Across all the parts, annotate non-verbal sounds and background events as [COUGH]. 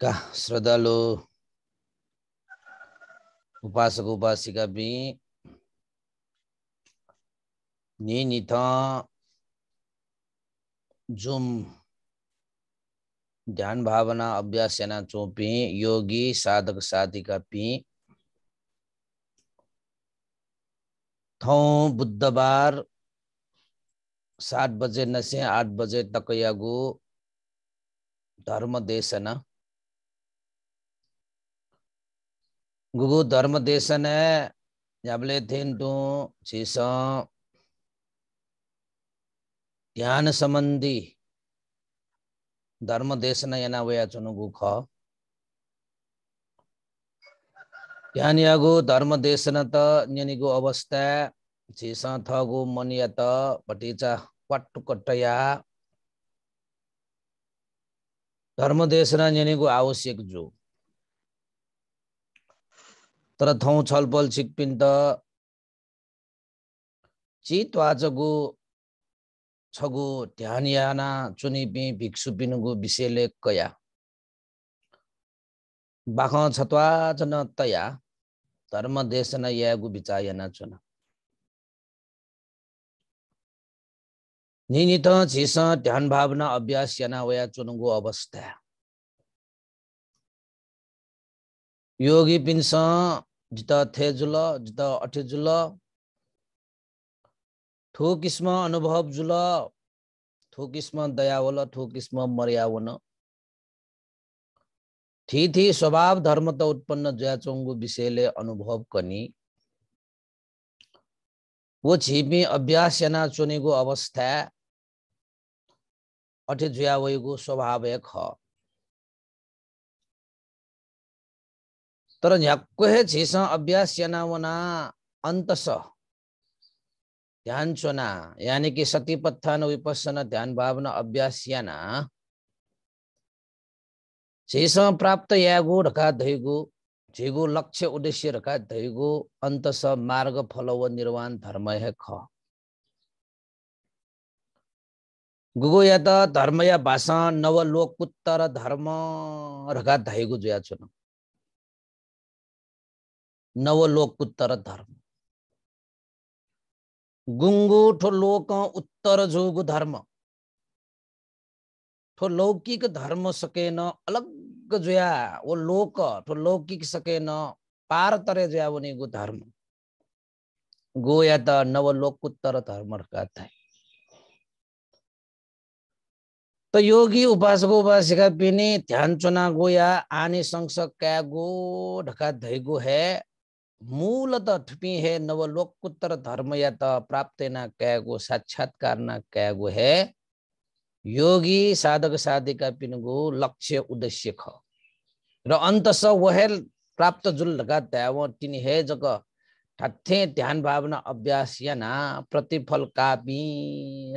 का श्रद्धालु उपासक उपासिका भी नी नियमित जुम ध्यान भावना अभ्यास ना चोपी योगी साधक का पी थौ बुधबार सात बजे न से आठ बजे तक यागु धर्म देश ना गुगु धर्म देश ने जबले थिन टू शीशा ध्यान संबंधी धर्म देश ने एना वया चुनु गु ख ध्यान यागु धर्म देश देशन त गु अवस्था थ गु मनिया त पटीचा पट कटया धर्म देश देशन न्यनिगु आवश्यक जो तर ठाउँ छलफल सिक्पिन त वाचगु छगु ध्यान याना चुनिपि भिक्षु पिनुगु विषयले कया बाख छत्वाच न तया धर्म देश न यागु विचायना चुना निनित झिस ध्यान भावना अभ्यास याना वया चुनुगु अवस्था योगी पिन्स जित जुल जित अठेजुल ठो किस्म अनुभव जुल ठो किस्म दयावल ठो किस्म मर्यावन थी थी स्वभाव धर्म त उत्पन्न जयाचोङ्गु विषयले अनुभव कनी वो छिपी अभ्यास याना चुनेको अवस्था अठे जुयावयको स्वाभाविक ख तर झ्याक्क झिस अभ्यास यनावना अन्तस ध्यान चोना यानि कि सतीपत्थान विपसन ध्यान भावना अभ्यास याना झिस प्राप्त यागु ढका धैगु झिगु लक्ष्य उद्देश्य ढका धैगु अन्तस मार्ग व निर्वाण धर्म ख गुगो या त धर्म या भाषा नवलोकोत्तर धर्म ढका धैगु जुया चुना नवलोक उत्तर धर्म गुंगूठ लोक उत्तर जोग धर्म ठो लौकिक धर्म सके न अलग जो है वो लोक ठो लौकिक सके न पार तरे जो है वो नहीं गो धर्म गोया त नवलोक उत्तर धर्म कहते हैं तो योगी उपासक उपासिका पिने ध्यान चुना गो या आने संसक क्या गो ढका धैगो है मूल त या त प्राप्त न ಪ್ರಾಪ್ತೇನ साक्षात्कार न ಕ್ಯಾಗು हे योगी साधक साधिका पिनगो लक्ष्य उद्देश्य ख र अन्त स प्राप्त जुल लगा व तिनी हे जग ठथे ध्यान भावना अभ्यास याना प्रतिफल कापी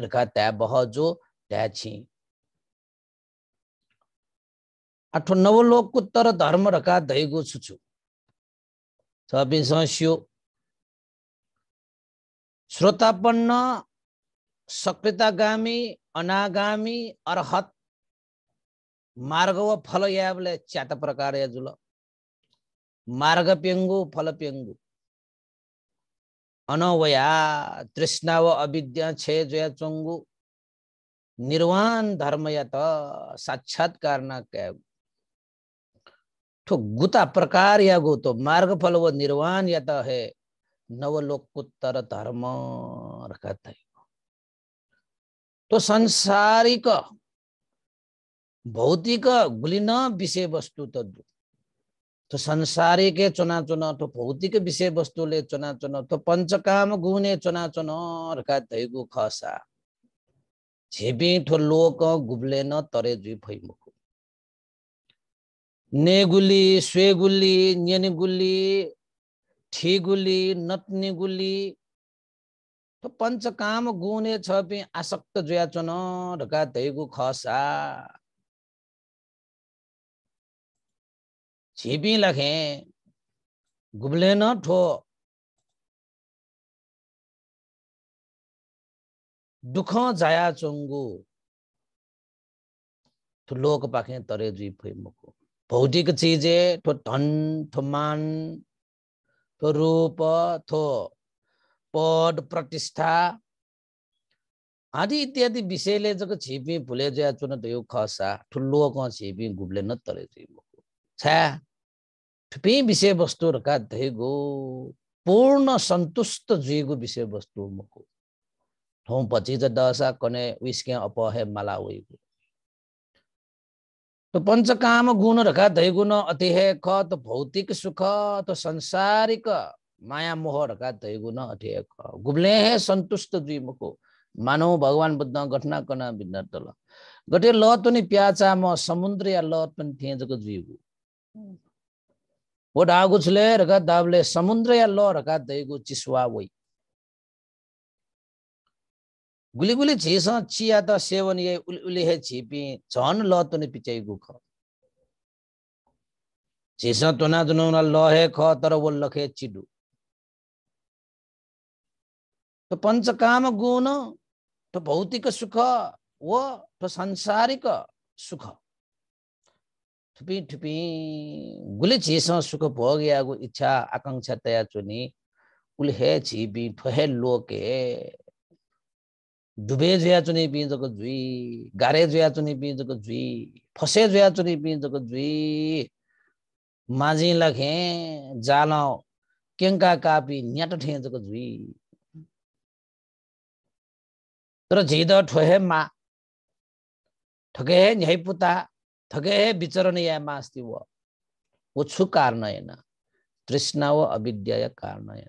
रखा त्या बह जो त्याछि अठो नवलोकोत्तर धर्म रखा धैगो छु छब्बिसमा स्यो श्रोतापन्न सक्रियतागामी अनागामी अर्हत मार्ग व फल यावले च्यात प्रकार या जुल मार्ग पेङ्गु फल पेङ्गु अनवया तृष्णा व अविद्या छे जया चङ्गु निर्वाण धर्म या त साक्षात्कार न क्यागु तो गुता प्रकार या तो मार्ग फल व निर्वाण यत है नवलोकोत्तर धर्म रखता है तो संसारिक भौतिक गुलिन विषय वस्तु तो तो संसारी के चुना चुना तो भौतिक विषय वस्तु ले चुना चुना तो पंचकाम गुने चुना रखा धैगु खसा झेबी ठो लोक न तरे जुइ फैमुख नेगुली स्वेगुली न्यनिगुली ठिगुली नतनिगुली, तो काम गुणे पि आसक्त जुया चन ढका तैगु खसा छिपी लखे गुब्ले न ठो दुख जाया चुङ्गु लोक पाखे तरे जुई फुइमुको भौतिक चिजे ठो धन ठो मान ठो रूप ठो पद प्रतिष्ठा आदि इत्यादि विषयले जग छिपी भुले जया चुन धुयो खसा ठुलो क छिपी घुब्ले न तरे छ्या थुपी विषयवस्तुहरूका धैगो पूर्ण सन्तुष्ट जुइगो विषयवस्तु मको ठाउँ पछि त दशा कने उइस्के अपहे माला उइगो तो काम गुण रखा दय गुण अतिहे ख तो भौतिक सुख तो संसारिक माया मोह रखा दय गुण अतिहे ख गुबले है संतुष्ट द्विमुखो मानव भगवान बुद्ध घटना कना बिन्ना तल गटे ल पनि प्याचा म समुद्र या ल पनि थिएजको जीवु वो डागुछले रका दाबले समुद्र या ल रका दैगु चिसवा वै गुलीगुली झीस चिया त सेवन ये उलिहे छिपी झन ल तुने पिचाइ गुख झिस तुना तुन ल हे ख तर वो लखे चिडु त पञ्च काम गुण त भौतिक सुख वो त संसारिक सुख ठुपी ठुपी गुली झिस सुख भोग इच्छा आकांक्षा तया चुनी उल्हे छिपी ठोहे लोके डुबे जुया चुनी पिजको जुई गारे जुया चुनी पिजको जुई फसे जुया चुनी पिजको जुई माझी लखे जाल केङ्का कापी न्याट ठेजको जुई तर झिद ठोहे मा ठके हे पुता ठके हे विचरण या मास्ति व छु कारण होइन तृष्णा व अविद्या कारण होइन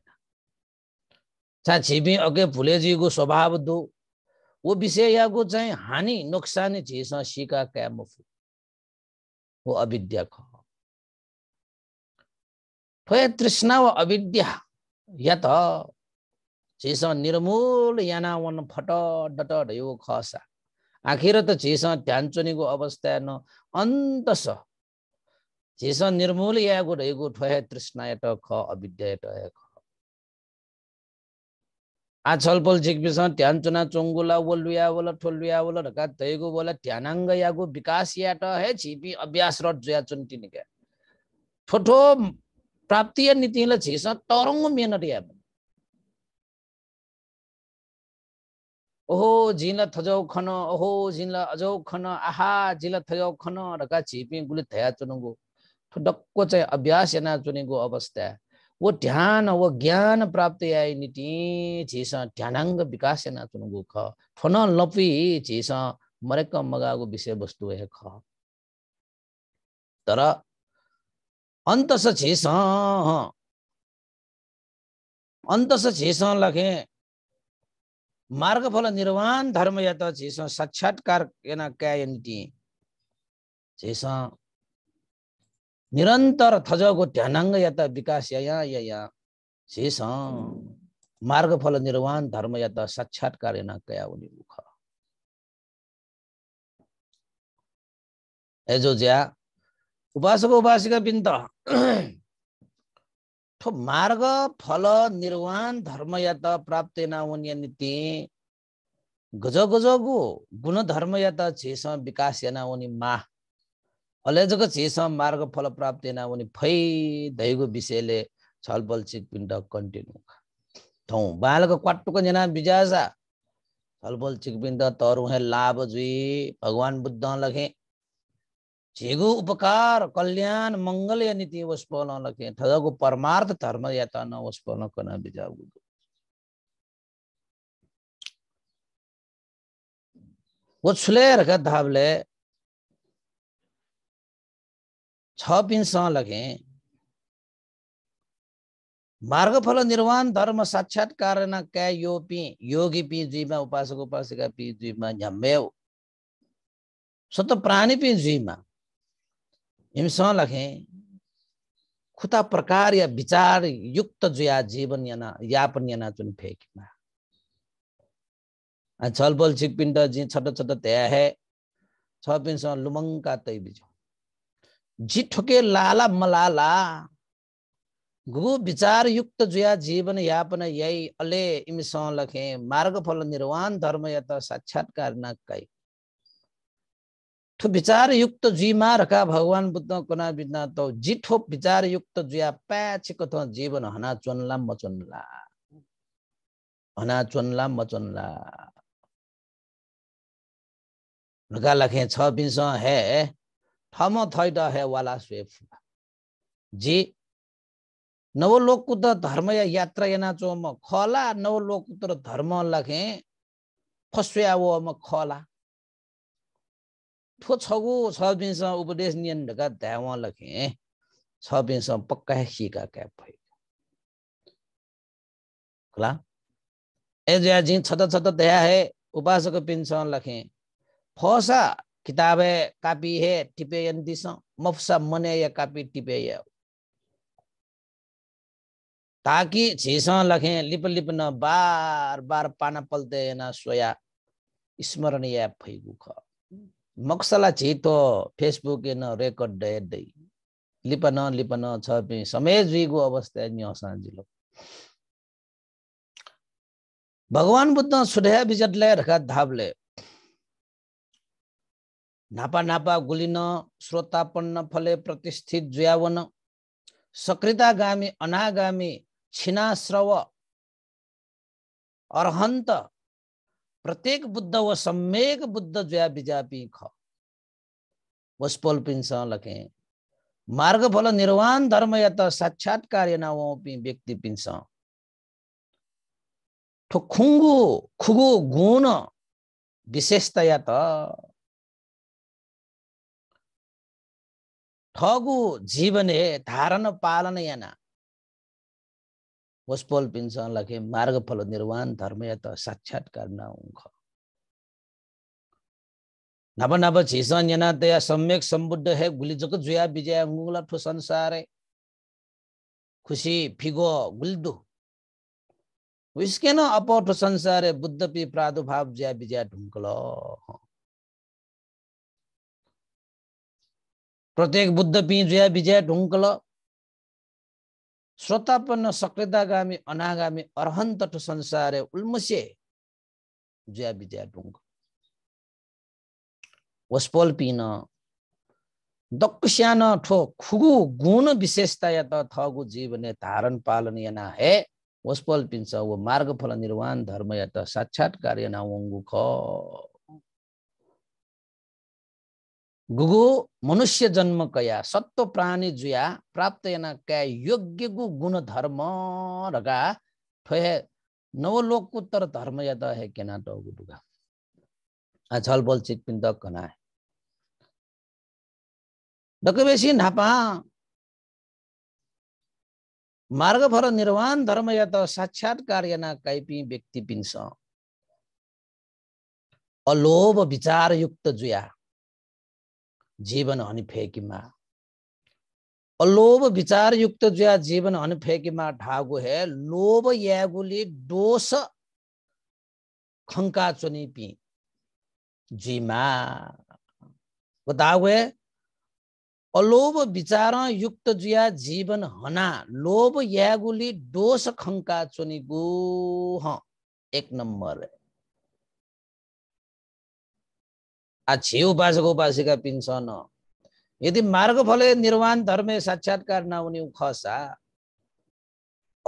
चाहिँ छिपी अघे फुलेजीको स्वभाव दु वो विषय विषयको चाहिँ हानि नोक्सानी सीका सिका क्यामफु वो अविद्या ख ठोया तृष्णा व अविद्या या त चिजसँग निर्मूल यानावन फट डट यो खसा आखिर त चिजसँग को अवस्था न अन्तस चिजसँग निर्मूल यागो रहेको ठोया तृष्णा ख अविद्या ख आ छलफल झिकबिसँग ध्यान चुना चुङ्गुला वलुया वला ठोलुया वल ढका तैगु वला ध्यानाङ्ग यागु विकास याट हे छिपी अभ्यास र जुया चुन्टी निका ठोठो प्राप्ति या नीतिलाई छिस तरङ्ग र या ओहो झिन थजौ खन ओहो झिन अजौ खन आहा झिन थजौ खन ढका छिपी गुले थया चुनुगो ठो चाहिँ अभ्यास याना चुनेको अवस्था वो ध्यान वो ज्ञान प्राप्त आए निटी झिस ध्यानाङ्ग विकास नाचुनुगु ख ठोन लपी झिस मरेक मगाको विषयवस्तु हे ख तर अन्तस झिस अन्तस झिस लखे मार्गफल निर्वाण धर्म या त झिस साक्षात्कार एना क्या निटी झिस निरन्तर थजको ध्यानाङ्ग यता विकास या या शेष फल निर्वाण धर्म या त साक्षात्कार कया हुने मुख एजो ज्या उपासक उपासिका बिन्त थो मार्ग फल निर्वाण धर्म या त प्राप्त नहुने नीति गज गजको धर्म या त छेस विकास या नहुने माह अलेजको झेसम्म मार्ग फल प्राप्त फलप्राप्ति होने फै धैको विषयले छलफल चिकपिण्ड कन्टिन्यू ठाउँ बालको क्वाटुको जना बिजासा छलफल चिकपिण्ड तरु है लाभ जुई भगवान बुद्ध लखे झेगो उपकार कल्याण मंगल या नीति वस्पन लखे ठगको परमार्थ धर्म या त नवस्पल कना बिजाउ वो छुलेर का धाबले छ पिनसँग लगेँ मार्गफल निर्वाण धर्म साक्षात्कार न क्या यो पी योगी पि जीमा उपासक उपासिका पि जीमा झम्बे सत प्राणी पि जीमा हिमसँग लखें खुता प्रकार या विचार युक्त जुया जीवन याना यापन याना चुन फेंकमा छलबल छिकपिंड जी छट छट तय है छ पिनसँग लुमङ्का तै बिजो जिठोके लाला मलाला गु विचार युक्त जुया जीवन यापन यही अले इमिस लखे मार्ग फल निर्वाण धर्म यत साक्षात्कार न कई विचार युक्त जीमा रका भगवान बुद्ध कुना बिना तो जिठो विचार युक्त जुया प्याचिको त जीवन हना चोनला मचोनला हना चोनला मचोनला नका लखे छ बिस हे थमथैद हे वाला स्वेप सुना जे नवलोक कुद धर्म या यात्रा एना चो म खला नवलोक उत्तर धर्म लखे फस्वे व म खला ठो छगु छ उपदेश नियन धका धाव लखे छ पक्का हे सीका के भई खला ए जे जिन छत छत दया है उपासक पिन लखे फसा किताबे कापी हे टिपे दिस मफसा मने या कापी टिपे या ताकि छीस लखे लिप लिप न बार बार पाना पलते न सोया स्मरण या ख मक्सला छितो फेसबुक न रेकर्ड दे दे लिपन लिपन छ समय जुगु अवस्था नि न्यसाजिलो भगवान बुद्ध सुधया ले रखा धाबले नापा નાપા श्रोतापन्न फले प्रतिष्ठित પ્રતિષ્ઠિત જયાવન अनागामी छिना श्रव अर्हन्त प्रत्येक बुद्ध व सम्यक बुद्ध जुया बिजापी ख वस्पोल स लखे मार्ग फल निर्वाण धर्म यत साक्षात कार्य नावपि व्यक्ति पिंस ठुखुङ्गु खुगु गुण विशेषतया त ఠగు धारण पालन పాలనయన वस्पोल पिन्छ लखे मार्ग फल निर्वाण धर्म या त साक्षात्कार नहुन्छ उख नब नब झिसन यना दया सम्यक सम्बुद्ध हे गुलिजको जुया विजया मुगला ठु संसारे खुसी फिगो गुल्दु विस्केन अपो ठु संसारे बुद्धपि प्रादुभाव जुया विजया ढुङ्कल प्रत्येक बुद्ध पिजुया विजय ढुङ्कल श्रोतापन्न सक्रियतागामी अनागामी अरहन्त संसार उल्मसे जुया विजया ढुङ्क वस्पोल पिन दक्स्यान ठो खुगु गुण विशेषता या त थगु जीवने धारण पालन यना हे वस्पल पिन्छ व मार्ग फल निर्वाण धर्म या त साक्षात्कार यना वङ्गु ख गुगु मनुष्य जन्म कया सत्व प्राणी जुया प्राप्त कया योग्य गु गुण धर्म रगा ठोहे नवलोकोत्तर धर्म यद हे केना डगु आ छल बोल चिकपिन द कना डकबेसी नापा मार्ग भर निर्वाण धर्म यत साक्षात्कार यना कैपी व्यक्ति पिन्छ अलोभ युक्त जुया जीवन ಅನಿಫೇಕಿಮ अलोभ विचार युक्त ज्या जीवन अनफेकिमा ढागु हे लोभ यागुली डोस खंका चुनी पि जीमा बताओ हे अलोभ विचार युक्त जुया जीवन हना लोभ यागुली डोस खंका चुनी गु एक नम्बर है अच्छे उपासक उपासिका पिन्छन् यदि मार्ग फले निर्वाण धर्मे साक्षात्कार नहुने खसा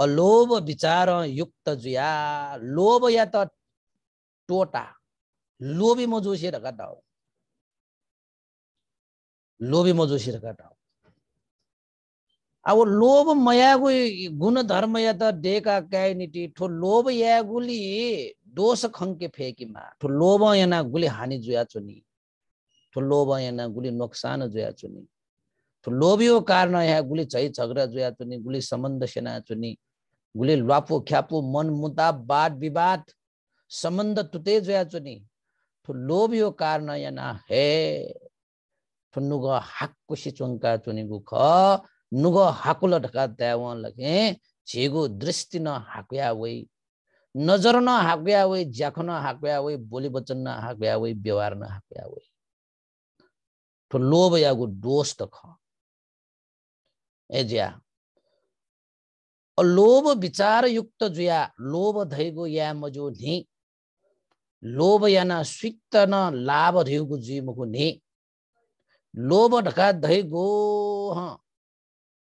अलोभ विचार युक्त जुया लोभ या त टोटा लोभी मजुसेर घटाओ लोभी मजुसेर घटाओ अब लोभ मयागु गुण धर्म या त डेका क्यानिटी ठो लोभ यागुली दोष खङ्के फेकीमा ठो लोभ एना गुली हानि जुया चुनी లోభమైన గులి నొక్సాను कारण లోభియో गुली యా झगडा చై ఝగడా गुली గులి సంబంధ సెనాచుని गुले ल्वापो ख्यापो मन मुदा वाद विवाद सम्बन्ध तुते जया चुनी थु लोभ यो कारण याना हे नुग हाक्को सिचुङका चुनी गुख नुग हाकुल ढका द्याव लगे झेगो दृष्टि न हाकुया वै नजर न हाकुया वै ज्याख न हाकुया वै बोली वचन न हाकुया वै व्यवहार न हाकुया वै लोभ या गो दोष देखऽ एजिया लोभ विचार युक्त जुया लोभ धैगो या मजो नि लोभ याना स्विक्त न लाभ धैगो जुई मुखो नि लोभ ढका धैगो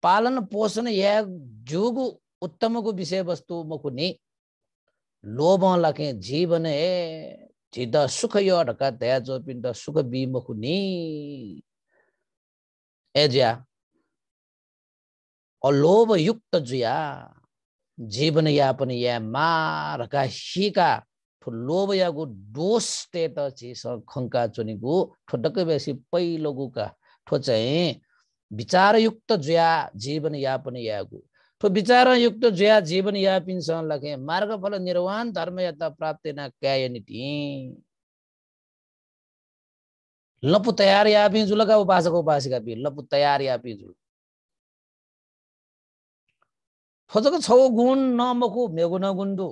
पालन पोषण या जुगु उत्तमको विषय वस्तु मुखो नि लोभ लके जीवन चिद सुखयोरका दया जोपिन त सुख बिमुखुनि एज्या युक्त जुया जीवन यापन या मारका हिका ठुलोभ यागु डोस ते त चिस खङ्का चुनिगु ठोटक्कै बेसी का. ठचे विचार युक्त जुया जीवन यापन यागु तो विचारयुक्त जया जीवन यापिन सहन लखे मार्ग फल निर्वाण धर्म यता प्राप्त न कायनिटी लपु तयार यापी जुल का उपासक उपासिका पी लपु तयार यापी जुल खोजको छौ गुण न मखु मेगु न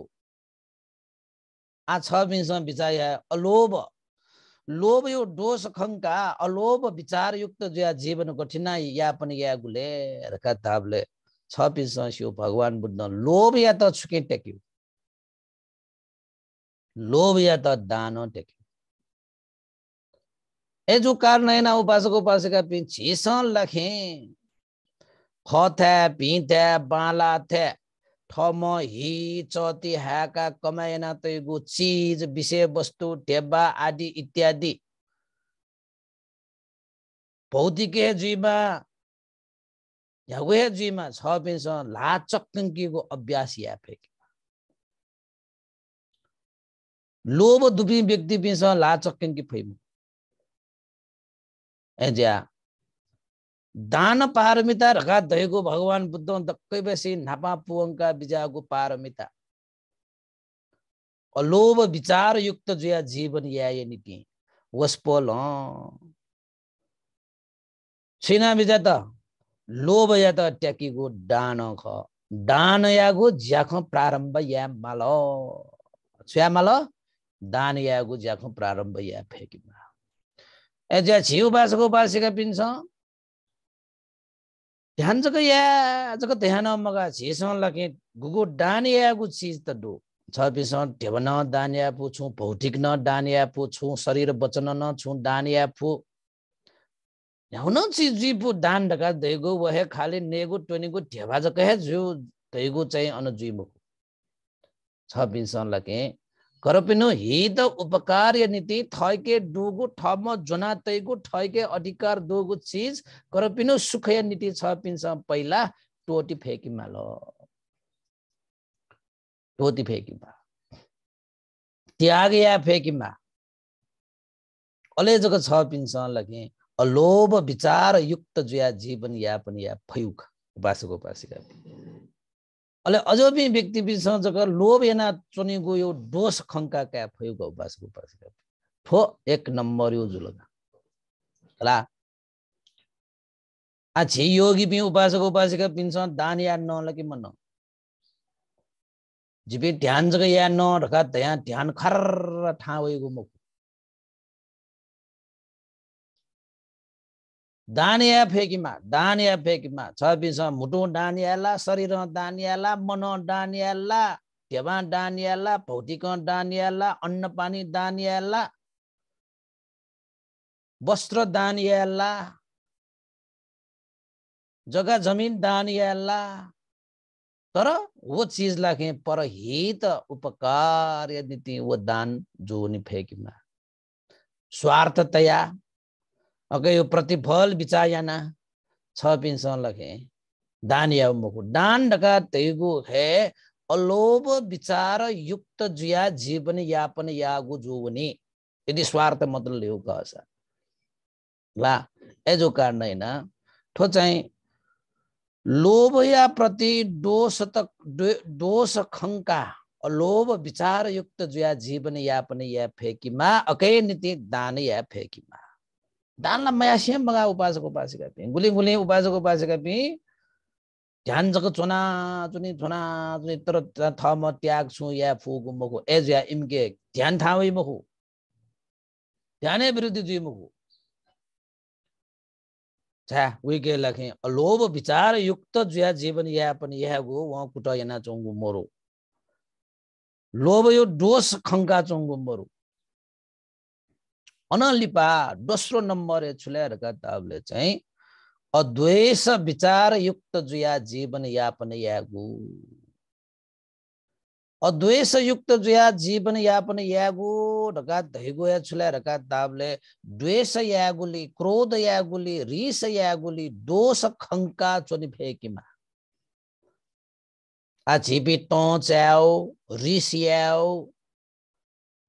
आ छ बिनसँग विचार या अलोभ लोभ यो दोष खङ्का अलोभ विचारयुक्त जुया जीवन कठिनाई यापन या रका ताबले छ पिसमा शिव भगवान बुद्ध लोभ या त छुके टेक्यो लोभ या त दानो टेक्यो ए जो कारण होइन उपासक पिन पिन छिसन लखे खथे पिथे बाला थे ठम हि चति ह्याका कमाएन तैगु चिज वस्तु टेबा आदि इत्यादि भौतिक जीवा 야구의 छ 서빈서 라쩍 अभ्यास या फेक लोभ दुबी व्यक्ति पिस लाचक फैम एज्या दान पारमिता रखा दहेको भगवान बुद्ध दक्कै बेसी नापा पुवङका बिजागु पारमिता अलोभ विचार युक्त जुया जीवन याय नीति वस्पोल छिना बिजा त लोभ या त ट्याकीको डान ख डान यागो ज्याख प्रारम्भ या माल छुया माल दान यागो ज्याख प्रारम्भ या फेकिमा ए ज्या छिउ बासको बासिका पिन्छ ध्यान जग या जग ध्यान मगा छिसँग लगे गुगु डान यागो चिज त डो छ पिसँग ढेबन दान या पुछु भौतिक न दान या पुछु शरीर वचन न छु दान या पु ल्याउन छि पो दान ढका दैगो वहे खाले नेगो टोनीको ठेभाज कहे झ्यु दैगो चाहिँ अन जुइबुको छ पिन्सनलाई के करपिनो हित उपकार्य नीति थैके डुगु ठम जोना तैगु ठैके अधिकार दोगु चिज करपिनो सुखय नीति छ पिन्स पहिला टोटी फेकी माल टोटी फेकी मा त्याग या फेकी मा अलेजको छ पिन्सनलाई के अलोभ विचार युक्त जुया जीवन यापन या फयुक उपासक उपासिका अहिले अझ पनि व्यक्ति बिचसँग जग लोभ एना चनेको यो डोस खङ्का क्या फयुक उपासक उपासिका ठो एक नम्बर यो जुलगा ला आछि योगी पनि उपासक उपासिका पिनसँग दान या नहोला कि मन जिपे ध्यान जग या न ढका त्यहाँ ध्यान खर ठाँ भएको मुख दानिया फेकीमा दानिया छ छब्बिसमा मुटु डानियाला शरीर डानियाला मन डानियाला ढेवा डानियाला भौतिक डानियाला अन्न पानी डानियाला वस्त्र दानियाला जग्गा जमिन दानियाला तर वो चीज लाग पर हित उपकार नीति वो दान जो नि फेकीमा स्वार्थतया अगर यो प्रतिफल विचायना छ पिनसन लखे दान या मुकु दान डका तेगु हे अलोभ विचार युक्त जुया जीवन यापन यागु जुवनी यदि स्वार्थ मतलब लिउ कस ला एजो कारण हैन ठो चाहिँ लोभ या प्रति दोष त दोष खङ्का अलोभ विचार युक्त जुया जीवन यापन या फेकीमा अकै नीति दान या फेकीमा दानला मयासिया बगा उपासक उपासिका पे गुले गुले उपासक उपासिका पे ध्यान जग चुना चुनी चुना चुनी तर थ म त्याग छु या फु गुम्बको एज या इम्के ध्यान थाहै मखु ध्यानै विरुद्ध दुई मखु छा उइके लखे अलोभ विचार युक्त जुया जीवन यापन या गो वहाँ कुट यना चौङ्गु मरो लोभ यो डोस खङ्का चौङ्गु मरो अनलिपा दोस्रो नम्बर छुल्याहरूका ताबले चाहिँ अद्वेष विचारयुक्त जुया जीवन यापन यागु अद्वेषयुक्त जुया जीवन यापन यागु ढका धैगो या छुल्या ढका द्वेष यागुली क्रोध यागुली रिस यागुली दोष खङ्का चोनि फेकिमा आ झिपी टच्याउ रिस याउ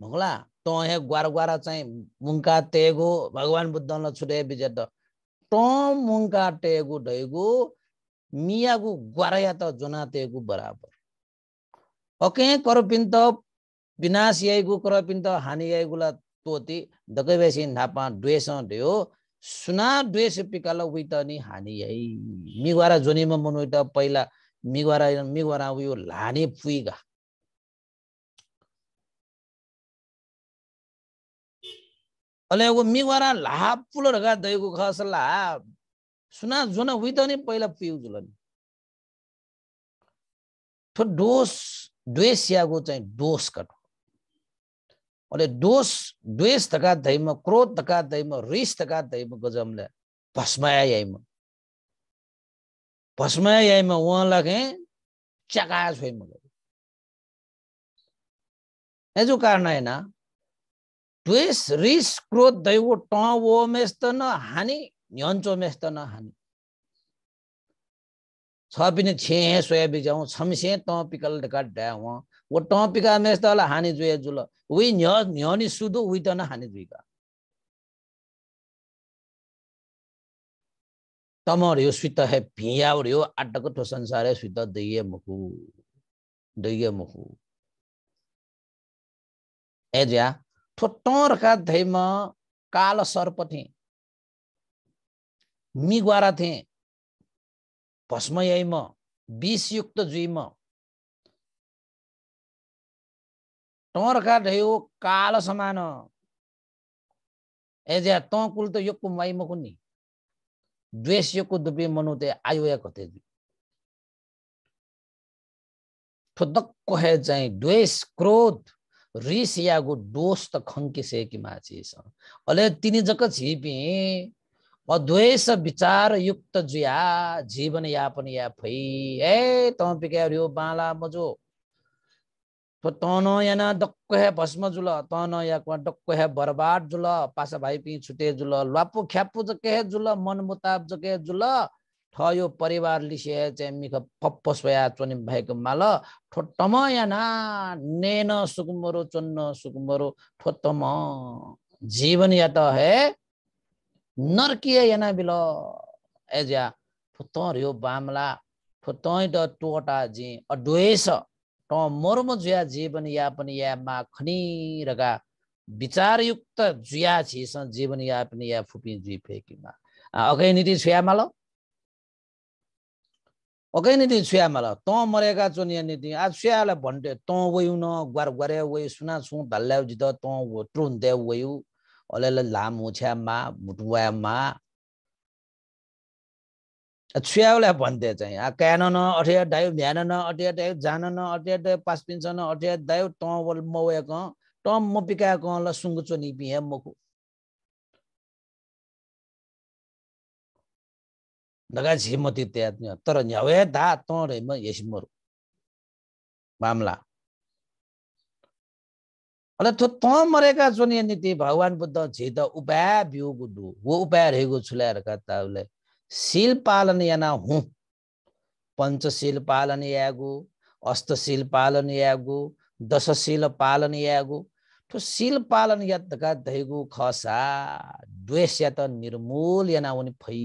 भङ्ला तोहे ग्वार चाहिँ मुङ्का तेगो भगवान् बुद्धलाई छुटे विजय त मुङ्का टेगु ढैगु मियागु ग्वारया त जोना तेगु बराबर ओके करपिन्त विनाश याइगु करपिन्त हानि याइगुला तोति बेसी नापा द्वेष ढ्यो सुना द्वेष पिकाल उइट नि हानि याइ मिगवारा जोनीमा मन त पहिला मिगवारा मिगवारा उयो लाने पुइगा अब मिवारा लाभ पुल रगा दयगो खस लाभ सुना जुन हुई पहिला पिउ जुलन थो डोस द्वेष यागो चाहिँ डोस कट अले दोष द्वेष धका धैम क्रोध धका धैम रिस धका धैम गजमले भस्माया याइम भस्माया याइम उहाँलाई के च्याकाया छोइम एजो कारण होइन द्वेष रिस क्रोध दैव टो मेस्त न हानि न्यन्चो मेस्त न हानि छ पिने छे सोया बिजाउ छमसे त पिकल ढका डा हो वो टो पिका मेस्त ल हानि जुए जुल उही न्य न्यनि सुदो उही त न हानी जुइका तमर यो स्वित है पिया यो अटक तो संसार है स्वित दैय मुखु दैय मुखु ए जा ठोट्टरका धैम काल सर्प थिए मिगवारा थिए भस्मयम विषयुक्त जुइम टरका ढयो काल समान ए ज्या त कुल त योगको म कुनि द्वेष योगको दुबे मनुते आयो या कते ठुदक्क है चाहिँ द्वेष क्रोध ರಿಸಿಯಾಗು ಡೋಸ್ತ ಖಂಕಿಸೇಕಿ ಮಾಚೀಸ अले तिनी जक छिपि अद्वेष विचार युक्त जुया जीवन यापन या फै ए तौ पिके बाला मजो तो तनो याना डक्क हे भस्म जुल तनो या को डक्क हे बर्बाद जुल पासा भाइ पि छुटे जुल ल्वापु ख्यापु जके जुल मन मुताब जके जुल यो परिवार लिसे चाहिँ मिख पप्पस्वया चोनि भएको माल ठोट्टम या ना नेन सुकुमरो चोन्न सुकुमरो ठोत्तम जीवन या त हे नर्कीय याना बिल एजा ठोत्तर यो बामला ठोत्तै त टोटा जी अड्वेस ट मर्म जुया जीवन यापन या मा खनिरका विचारयुक्त जुया छिस जीवन या यापन या फुपी जुइ फेकीमा अघै नीति छुया माल अकै निति छुया मला त मरेका चो नीति आज छुयालाई भन्टे त वयु न ग्वार ग्वारे वय सुना छु धल्याउ जित तँ ट्रुन्ते वयु अलेल लाम होछ्या मा मुटुवा मा छुयाउलाई भन्थे चाहिँ आ क्यान न अठिया डायो भ्यान न अठिया डायो जान न अठिया डायो पास पिन्छ न अठिया दायो त वल म वयक तँ म पिकाएको ल सुँगुचो निपिहे मको नगा 나같이 힘못이 때였냐 떨었냐 왜다 똥을 뭐 예심모로 मामला अन्त त्यो तँ मरेका छन् यहाँनिर भगवान बुद्ध झित उपाय बिउ गुडु वो उपाय रहेको छुल्याएर ताउले शील पालन याना हु पञ्चशील पालन यागु अष्टशील पालन यागु दशशील पालन यागु त्यो शील पालन यातका धैगु खसा द्वेष या निर्मूल याना उनी फै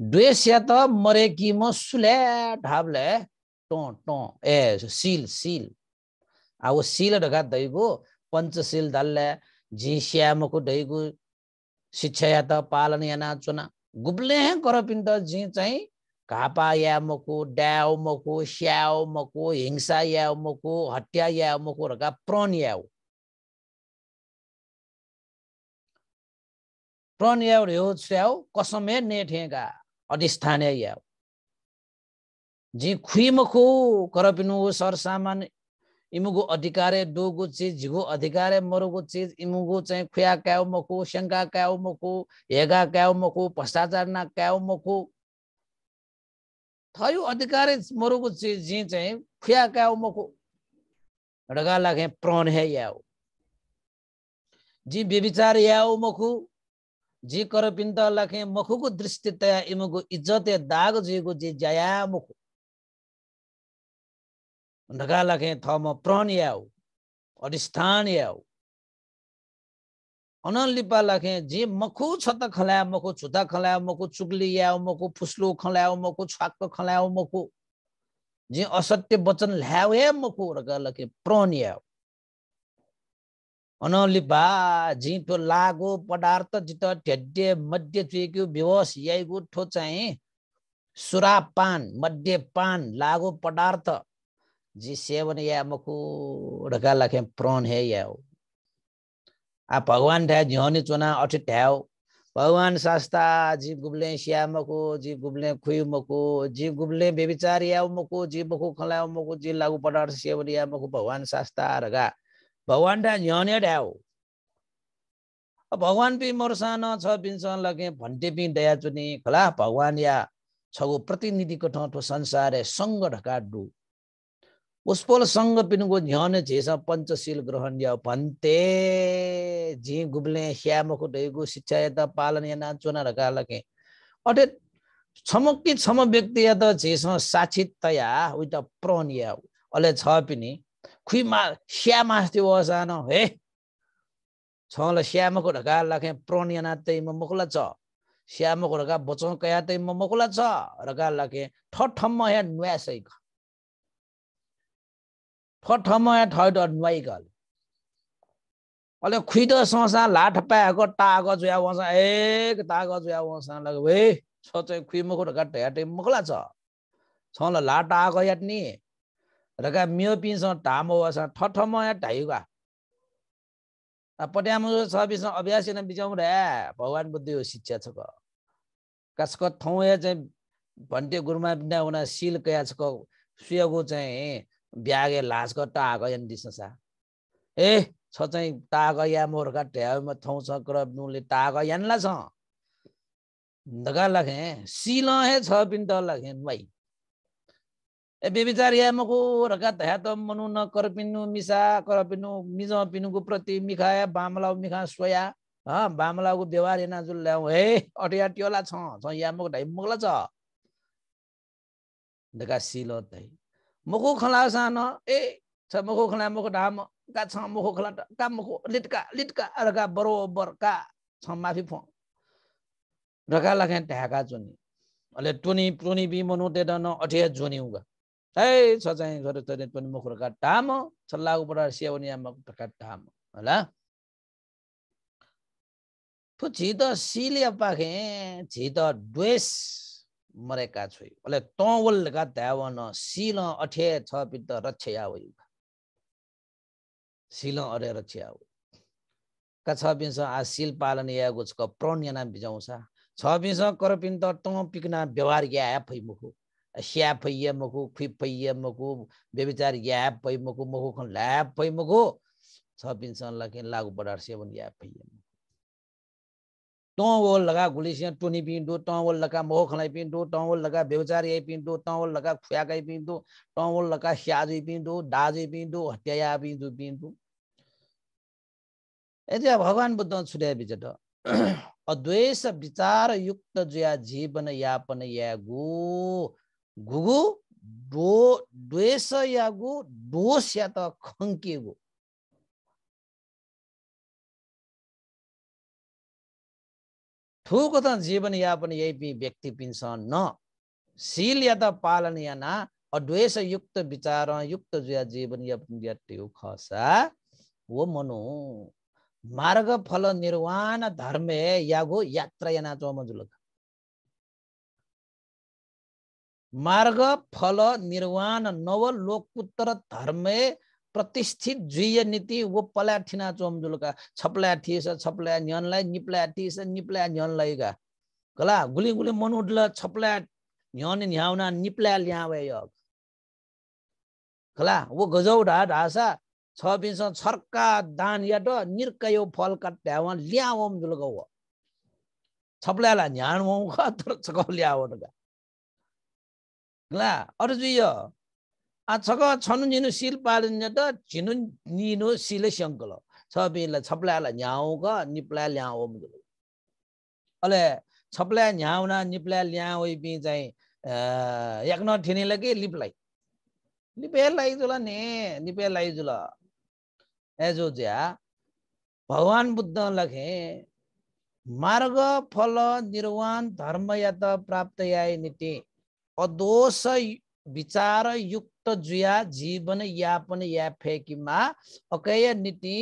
त मरे कि म सुल्याट ढाबले टो टो ए सिल सिल अब सिल ढका दैगु पञ्चशील दाल्ले झिस्यामको दैगु शिक्षा त पालन याना चुना गुब्ले करपिन्द झि चाहिँ घापा यामको ड्याउ मको स्याउ मको हिंसा या मको हत्या या मको ढका प्रण याउ प्रण याउ रे हो स्याउ कसमे नेठेगा ಅಧಿಷ್ಠಾನೇ ಯಾವ ಜಿ ಖುಯಿಮಖು ಕರಪಿನು ಸರ್ಸಾಮಾನ್ इमुगु अधिकारे दोगु चिज झिगु अधिकारे मरुगु चिज इमुगु चाहिँ खुया क्याउ मखु शङ्का क्याउ मखु हेगा क्याउ मखु भ्रष्टाचार क्याउ मखु थयो अधिकारे मरुगु चिज जी चाहिँ खुया क्याउ मखु रगा लागे प्रण है याउ जी बेविचार याउ मखु जी कर पिन्त लाखे मखुको दृष्टि तया इमुको इज्जत दाग जुइको जी जया मुख नगा लाखे थ म प्रण याउ अधिष्ठान याउ अनलिपा लिपा लाखे जी मखु छत खला मखु छुता खला मखु चुगली याउ मखु फुस्लो खला मखु छक खला मखु जी असत्य वचन ल्याउ हे मखु रगा लाखे प्रण याउ बा जितो लागो पदार्थ जित ठेड्डे मध्य चुइक्यो बेहोस याइगु ठो चाहिँ सुरापान मध्यपान लागो पदार्थ जी सेवन या मकु ढका लाखे प्रण हे या हो आ भगवान ठ्या झ्याउने चुना अठिट ठ्याउ भगवान सास्ता जीव गुब्ले श्यामको जीव गुब्ले खुयुमको जीव गुब्ले बेबिचार जी जीव खलाउ खलाउमको जीव लागु पदार्थ सेवन यामको भगवान सास्ता रगा भगवान्टा झ्याउने हो भगवान् पि मर्सान छ पिन्सन लगे भन्टे पि चुने खला भगवान् या छगो प्रतिनिधिको ठाउँ ठो संसार सङ्ग डु उसपोल सङ्ग पिनको झ्याउने झेस पञ्चशील ग्रहण या भन्ते झि गुब्ले ह्यामको ढैगु शिक्षा यता पालन या चुना ढका लगे अटे छमक्की छम व्यक्ति या त झेस तया उता प्रण या अले छ पनि qui mal siamo sti osano eh छोला श्यामको ढका लाखे प्रणियना तैमा मुखुला छ श्यामको ढका बचौँ कया तैमा मुखुला छ ढका लाखे ठम्म या नुवासैक ठम्म या ठड गल अहिले खुइदो ससा लाठ पाएको टागो जुया वसा एक तागो जुया वसा लगे भे छ चाहिँ खुइ मुखो ढका ढ्याटे छ छौला लाट आएको नि रगा मियो पिंस टामो tamo ठठम या thothoma ya tai सबिस अभ्यास न बिचाउँ रे भगवान बुद्धि हो शिक्षा छक कसको थौ या चाहिँ भन्टे गुरुमा बिना उना सिल कया छक सुयगो चाहिँ ब्यागे ग टाग यन दिससा ए छ चाहिँ टाग या मोर्खा म थौ छ क्र नुले टाग यानला छ नगा लखे सिल हे छ बिन लखे लखेन भाइ मको रका धयात मनु न करपिनु मिसा करपिनु मिज पिनुको प्रति मिखाया बामलाउ मिखा सोया बामलाउको व्यवहार एना जुल ल्याउ हे अटिया टियोला छ छ मको ढाइ मुगला छ दका सिलो धै मुखो खला सान ए छ मुखो खला मुखो ढाम का छ मुखो खला का मुखो लिटका लिटका रका बरोबर का छ माफी फो रका लखे ढ्याका चुनी अले टुनी टुनी बि मनु टेडन अठिया जुनी उगा ए छ चाहिँ गरेर तैले पनि मुखुरका टाम छल्ला उपर स्याउनी आमा टका होला फुछि त सिलिया पाखे छि त ड्वेस मरेका छु भले तोल का त्यावन सिल अठे छ पित्त रक्षया होइ सिल अरे रक्षया हो का छ पिस आ सिल पालन या गुचको प्रण याना बिजाउँछ छ पिस कर पिन त तँ पिकना व्यवहार या फैमुख मको खुप पैया मको bebicar याप पै मको मको खन ल्याप पै मको छ पिनसन लगे लागु बड़ा से बन गया मको तो वो लगा गुली से टूनी पीन दो तो वो लगा मोह खलाई पीन दो वो लगा बेवचार याई पीन दो वो लगा खुया गाई पीन दो वो लगा श्याज पीन दो डाज हत्याया दो हत्या पीन दो दो यदि भगवान बुद्ध छुड्या बिजट अद्वेष विचार युक्त जुया जीवन यापन या घुगु डो द्वेष यागु डोस या त खङ्केगु थुको त जीवनयापन यही व्यक्ति पिन्छ न शील या त पालन या न अद्वेष युक्त विचार युक्त जुया जीवन यापन व्यक्ति खसा हो मनो मार्ग फल निर्वाण धर्मे यागो यात्रा या नाचो मजुलका मार्ग फल निर्वाण नव लोकपुत्र धर्मे प्रतिष्ठित जुय नीति वो पलाठिना चोमजुलका छप्ला थिएछ छप्ला न्यनलाई निप्ला थिएछ निप्ला गा कला गुली गुली मन उड्ल छप्ला न्यन न्याउना निप्ला ल्यावे कला वो गजौ ढा ढासा छ बिस छर्का दान त निर्कयो फल कट्याव ल्याओम जुलको छप्ला न्यान वौ तर छकौ ल्याओ नका ला अरू यो छक छनु झिनु सिल पालन त छिनु निनु सिल सङ्कल छबिला छप्ला न्याउ ग निप्ला ल्याओ अले छप्ल्या न्याउना निप्ला ल्याओ बि चाहिँ एक नठिनेले कि लिप्लाइ लिपलाई लिपे ल ने लिपे ल एजो ज्या भगवान् बुद्ध लखे मार्ग फल निर्वाण धर्म या त प्राप्त याय निति अदोष विचार युक्त जुया जीवन यापन या फेकीमा अकय नीति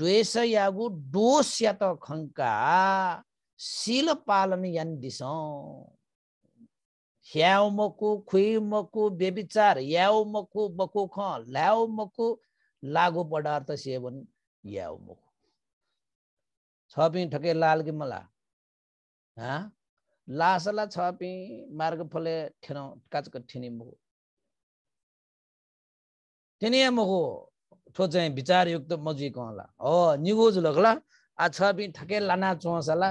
द्वेष यागु दोष या त खङ्का शिल पालन यान दिसौ ह्याउ मकु खुइ मकु बेविचार याउ मकु बकु ख ल्याउ मकु लागु पदार्थ सेवन याउ मकु छ पनि ठके लाल कि मला लासला छपि मार्ग फले ठेन काचको ठिनी मुगो ठिनी मुगो ठो चाहिँ विचारयुक्त मजुई कहला हो निगोज लगला आ छपि ठके लाना चुवासला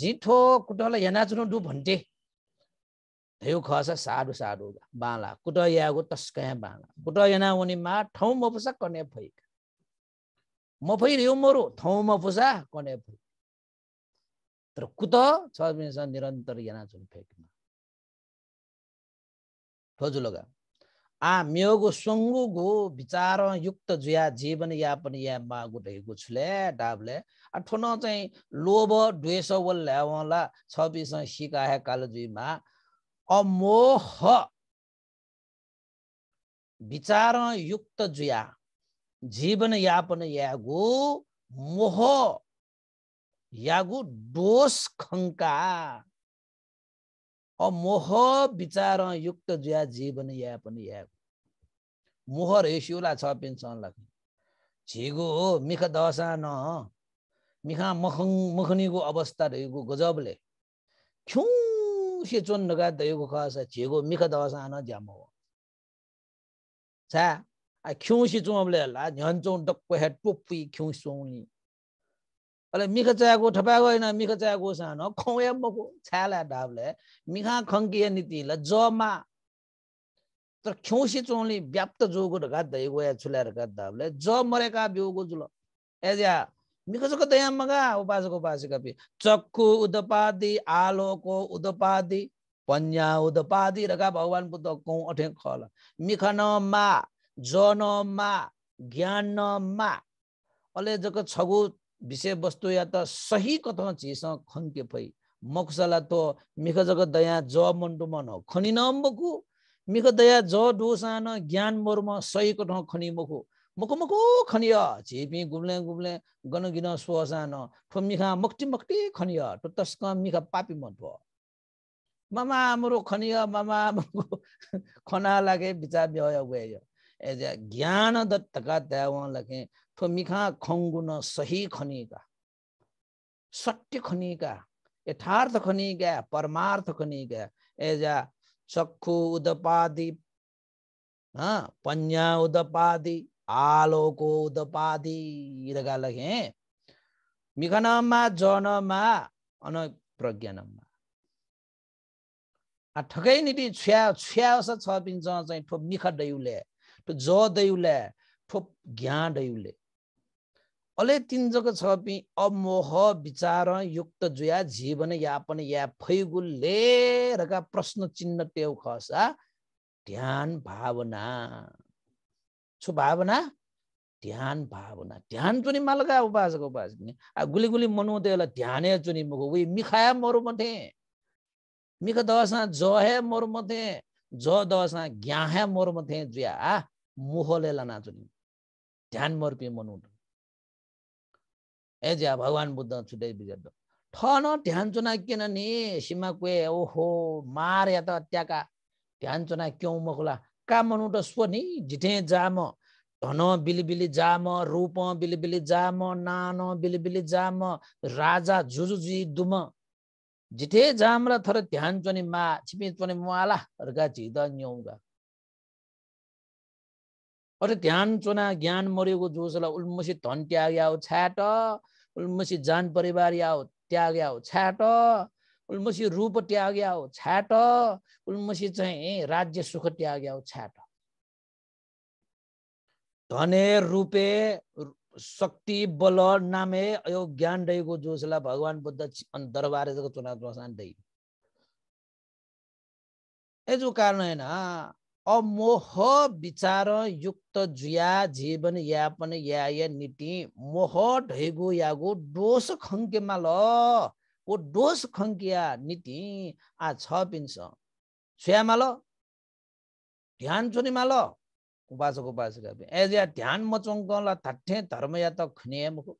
जिठो कुटला हेना चुनु डु भन्टे धयो खस साडु साडु बाला कुट यागो तस्कय बाला कुट याना मा ठाउँ मफुसा कने फैक मफै रियो मरो ठाउँ मफुसा कने फैक तर कुत छ निरन्तर फेकमा लगा आ म्योगो सङ्गुगो विचार युक्त जुया जीवन यापन या मागु ढेगु छुले डाबले आ न चाहिँ लोभ द्वेष वल ल्याउला छबिस सिकाए कालजुमा अमोह विचार युक्त जुया जीवन यापन यागु मोह यागु डोस खङ्का अमोह विचार युक्त जुया जीवन या पनि यागु मोह रेसिउला छ पेन्सन लाग्ने झिगो हो मिख दशा न मिखा मखङ मखनीको अवस्था रहेको गजबले ख्यु चोन नगा दएको खस झिगो मिख दशा न झ्याम हो छा आ ख्यु सेचों अबले हल्ला झन्चौँ डक्क हे टोपी ख्यु सोनी अलि मिख kha cha होइन मिख go सानो mi kha cha मिखा sa no khong ya तर खेउसी चौली व्याप्त जोगो ढका धै गया छुल्याएर गाद्दा भले ज मरेका बिउको जुल एजा मिखजको दया मगा उपासको उपासिका पि चक्कु उदपादी आलोको उदपादी पन्या उदपादी रका भगवान बुद्ध कौ अठे खल मिखन मा जन मा ज्ञान मा अले जको छगु विषयवस्तु या त सही कथन झिसँग खन्के फै मकुसला तो मिख जग दया ज मन्डु मन हो खनि नम्बकु मिख दया ज डोसान ज्ञान मर्म सही कथा खनि मखु मखु मखु खनि झेपी गुम्ले गुम्ले गन गिन स्वसान ठो मिखा मक्टी मक्टी खनि ठो तस्क मिखा पापी मत भयो मामा हाम्रो खनि मामा [LAUGHS] खना लागे विचार व्यवहार गए ज्ञान दत्त का दैवान लगे तो मिखा खंगुन सही खनिका सत्य खनिका यथार्थ खनिका परमार्थ खनिका एजा चक्षु उदपादी हाँ पन्या उदपादी आलोको उदपादि इदगा लगे मिखनमा जनमा अन प्रज्ञानमा आ ठकै निति छ्या छ्यास छ पिन्छ चाहिँ ठोप मिख दयुले जदैउला ज्ञान घ्याँडैउले अले तिन जग छ पि अमोह विचार युक्त जुया जीवन यापन या फैगुले रका प्रश्न चिन्ह टेउ खसा ध्यान भावना छु भावना ध्यान भावना ध्यान चुनि मालका उपासक उपास आ गुली गुली होला ध्याने चुनि मुख उही मिखाया मरु मथे मिख दसा जहे मरु मथे ज दसा ग्याहे मरु मथे जुया మోహలేలా నాచుని ध्यान మర్పే మనుడు ए ज्या भगवान बुद्ध छुट्टै बिजड्डो ठ न ध्यान चुना किन नि कुए ओहो मार या त अत्याका ध्यान चुना क्यौँ मकुला का त स्व नि झिठे जाम धन बिलिबिली जाम रूप बिलिबिली जाम नान बिलिबिली जाम राजा जुजुजी दुम जिठे जाम र थर ध्यान चुनी मा छिपे चोनी मुआला अर्का झिद न्यौगा अरे ध्यान चोना ज्ञान मरेको जोसलाई उल्मसी धन आऊ छ्याट उल्मसी जान परिवार त्याग त्याग्याओ छ्याट उल्मसी रूप त्याग्याओ छ्याट उल्मसी चाहिँ राज्य सुख त्याग्याओ छ्याट धने रूपे शक्ति बल नामे यो ज्ञान रहेको जोसलाई भगवान् बुद्ध दरबार चुनाव चौसान दै कारण होइन अमोह विचार युक्त जुया जीवन यापन या नीति मोह ढैगो यागो डोस खङ्के माल ओ डोस खङ्किया नीति आ छ पिन्छ छुयामा ल ध्यान चुनिमा माल उपासक उपासिका एज या ध्यान मचङ्क ल थाठे धर्म या त खुने मुख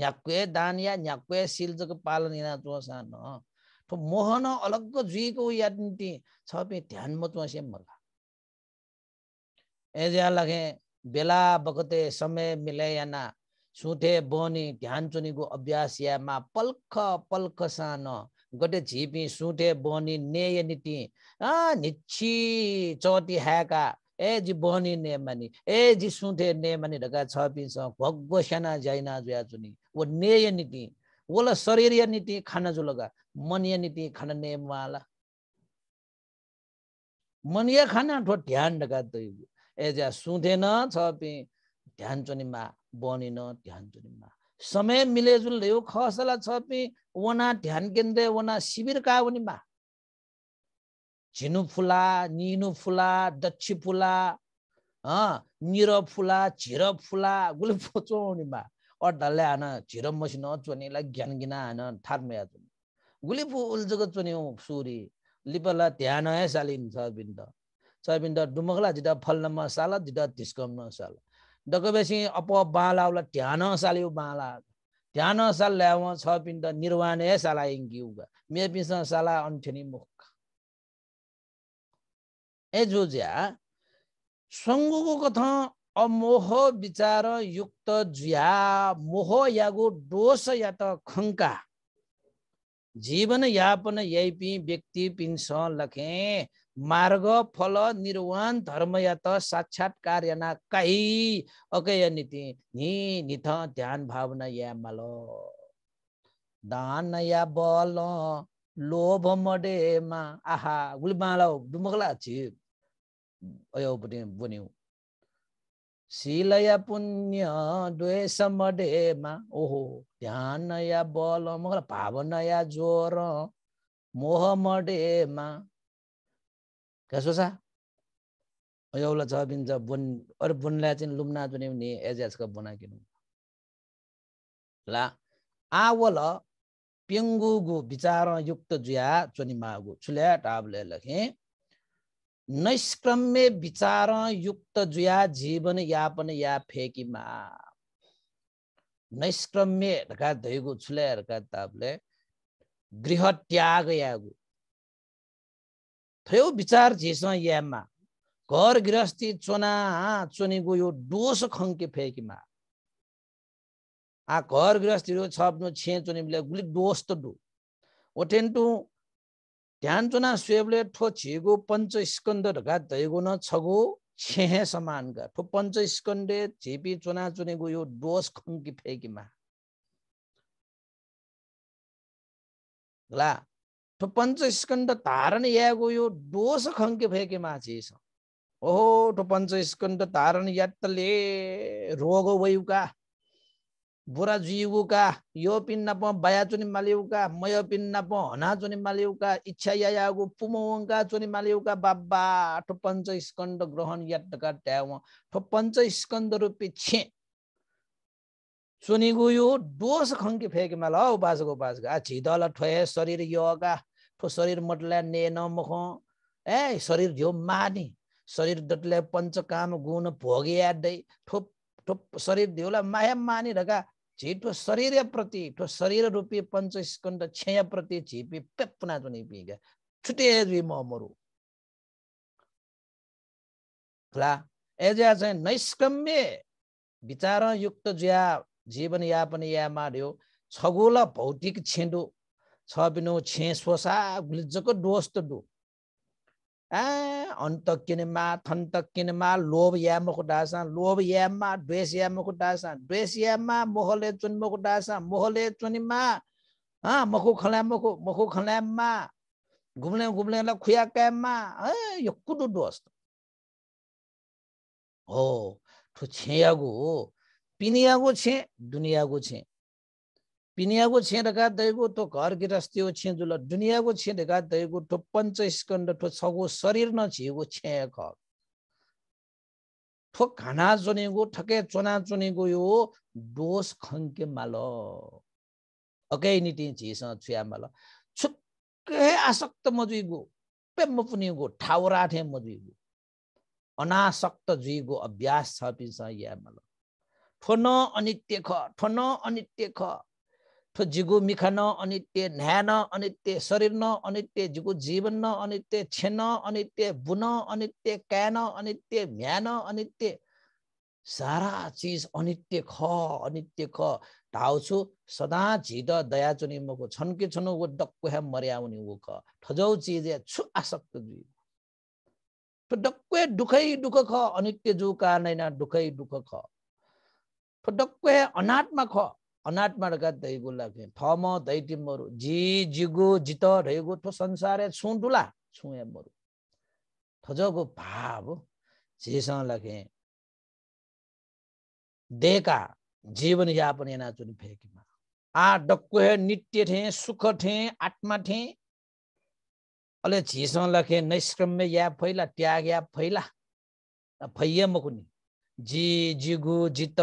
न्याक्वे दान या न्याक्वे सिल जग पालन या चोसा तो मोहन अलग जी को यादनी छपे ध्यान मचुआ से ए एजा लगे बेला बगते समय मिले या ना सुते बोनी ध्यान चुनीको अभ्यास यामा पल्ख पल्ख सान गटे झिपी सुते बोनी नेय आ निच्छी चौटी ह्याका ए जी बोनी ने मनि ए जी सुते ने मनि ढका छ स भग्गो सेना जाइना जुया चुनी वो नेय नीति ओला शरीर या नीति खान जो लगा मन या नीति खाना नेम वाला मन या खाना ठो ध्यान लगा तो एजा सुधे न छपि ध्यान चोनिमा बनेन ध्यान चोनिमा समय मिले जुल यो खसला छ वना ध्यान केन्द्र वना शिविर का वनिमा जिनु फुला निनु फुला दक्षि फुला निर फुला झिर फुला गुले पोचोनिमा अड्डाले आन झिरम मसिन चोनेलाई ज्ञान गिना आन ठारमा या चोने गुली फुल जग चोने सुरी लिपला ध्यान है सालिन सबिन्द सबिन्द डुमकला जिटा फल्नमा साल जिटा तिस्कम न साल डकबेसी अप बालाउला ध्यान साल्यो बाला ध्यान साल ल्याउ छ पिण्ड निर्वाण है साला इङ्गी मे पिस साला अन्ठेनी मुख ए जो ज्या कथा अमोह विचार युक्त जुया मोह यागो दोष या त खङ्का जीवन यापन यैपि व्यक्ति पिन्छ लखे मार्ग फल निर्वाण धर्म या त साक्षात्कार याना काही अकय नीति नि निथ ध्यान भावना या मल दान या बल लोभ मडेमा आहा गुलमाला डुमकला छि अयो बुन्यौ शिलया पुण्य द्वेष मडेमा ओहो ध्यान या बल मगर भावना या ज्वर मोह मडेमा कसो छ एउला छ बिन्छ बुन अरू बुनलाई चाहिँ लुम्ना जुने नि एजाजको बुना किनु ला आवल पिङ्गुगु विचार युक्त जुया चुनिमागु छुल्या टाबले लेखेँ नैष्क्रम्य विचार युक्त जुया जीवन यापन या फेकीमा नैष्क्रम्य ढका धैगु छुले ढका तापले गृह त्याग यागु थयो विचार झेस यामा घर गृहस्थी चोना चोनीको यो डोस खङ्के फेकीमा आ घर गृहस्थी छप्नु छे चोनीले गुलिक डोस त ओटेन ओटेन्टु ध्यानचुना स्वेबले ठो छेगो पञ्च स्कन्द ढका धैगो न छगो छेहे समानका ठो पञ्च स्कन्दे झेपी चुना चुनेको यो डोस खङ्की फेकीमा ला ठो पञ्च स्कन्द धारण यागो यो डोस खङ्की फेकीमा छेस ओहो ठो पञ्च स्कन्द धारण यात्तले रोग वयुका बुरा जुका यो पिन नप पया चुनी मालिउका नप हना चुनी मालिउका इच्छा चुनी मालिउका बाबा ग्रहण पञ्च स्कन्द स्कन्दी छे दोष सुनिगु दोस खङ्की छि दल ठोए शरीर ठो शरीर मटल्या ने मुख ए शरीर झ्यौ मानी शरीर डट्ल्या पञ्च काम गुण भोगे ठो शरीर झ्यौला माया मानिरहेका झेटो शरीर प्रति ठो शरीर रूपी पंच स्कन्ध छेया प्रति झिपे पेपना जुनी पिगा छुटे दुई म मरु ला एजा चाहिँ नैष्कम्य विचार युक्त ज्या जीवन यापन या माड्यो छगोल भौतिक छेन्डो छ बिनु छे स्वसा गुलिजको डोस्त डु अन्त किनेमा थन्त किनेमा लोभ यामको डासा लोभ याममा द्वेष यामको डासा द्वेष याममा मोहले चुन्मको डासा मोहले चुनिमा मखु खल्यामको मखु खल्याममा घुम्ने घुम्नेलाई खुया क्याममा है यो कुडु डोस् हो ठु छेयागु पिनियागु छे दुनियाँको छे पिनियाको रेखा दैगो तो घर गिरस्ती हो जुल दुनियाँको रेखा दैगो ठो पञ्च स्कन्ड ठो छगो शरीर नछिएको छे घर ठो खाना चुनेको ठके चुना चुनेको यो दोष खङ्के माल अकै निति छिसँग छुया माल छुक्कै आसक्त मजुइगो पेम्म पुनिगो ठाउराठे मजुइगो अनासक्त जुइगो अभ्यास छ पिसँग या माल ठो न अनित्य ख ठो न अनित्य ख जिगु मिखन अनित्य न्यान अनित्य शरीर न अनित्य जिगु जीवन न अनित्य छेन अनित्य बुन अनित्य कैन अनित्य म्यान अनित्य सारा चीज अनित्य ख अनित्य ख ढाउछु सदा झिद दया चुनि मको छन् कि छन् ऊ डक्कु हे मर्याउने ऊ ख ठजौ चिज छु आसक्त जुइ डक्कु हे दुखै दुख ख अनित्य जु का नै न दुखै दुख ख डक्कु हे अनात्मा ख ಅನಾಥ ಮಾಡಕ ದೈಗುಲ್ಲಕ್ಕೆ ಥಮ ದೈಟಿಮ್ಮರು ಜಿ ಜಿಗು ಜಿತ ರೈಗು ಥೋ ಸಂಸಾರೆ ಸುಂಟುಲಾ छु एम्बरु थजोको भाव जेसँग लगे देका जीवन यापन एना चुन फेकिमा आ डक्कु हे नित्य थे सुख थे आत्मा थे अले झीसँग लखे नैष्क्रम्य या फैला त्याग या फैला फैया मकुनी जी जिगु जित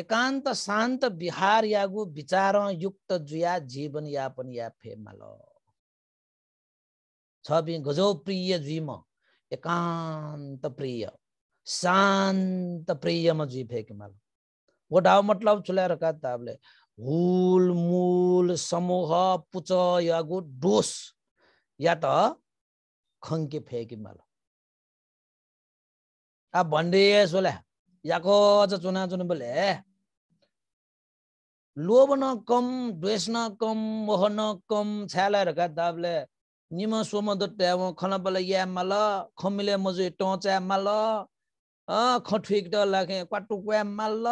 एकान्त शान्त विहार यागु विचार युक्त जुया जीवन यापन या मल छवि गजो प्रिय जुम एकांत प्रिय शांत प्रिय म जी मल वो डाव मतलब चुला रखा ताबले हुल मूल समूह पुच यागु डोस या त खंके मल आ भंडे सोला याको चुना चुन बोले लोभ न कम द्वेष न कम मोह न कम छ्याला दाबले निम सोम दोट्याव खन बल या माल खमिले मजु टोचा माल ड लाखे क्वा माल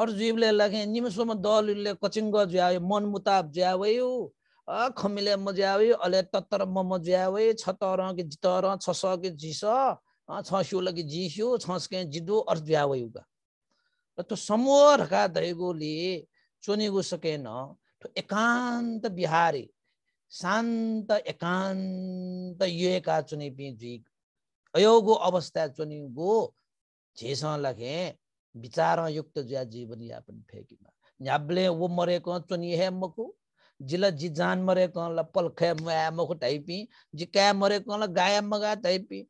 अरू जीवले लाखे निम सोम दलले कचिङ्ग ज्यायो मन मुताब अ खमिले मज्यावयो अले तत्तर म मज्यावयो छतर कि जितर छ कि झिस छ स्युल कि झिस्यो छस्के जिदो र त्यो समूहका दैगोले चुनिगो सकेन त्यो एकान्त बिहारी शान्त एकान्त युएका चुनिपी जुइ अयोगो अवस्था चुनिगो झेसँग लखे युक्त जुया जीवन यापन फेकिमा न्याब्ले ऊ मरेको चुनि हे मको जिला जी जान मरेको ला पलखे टाइपी जी क्या मरेको गाया मगा टाइपी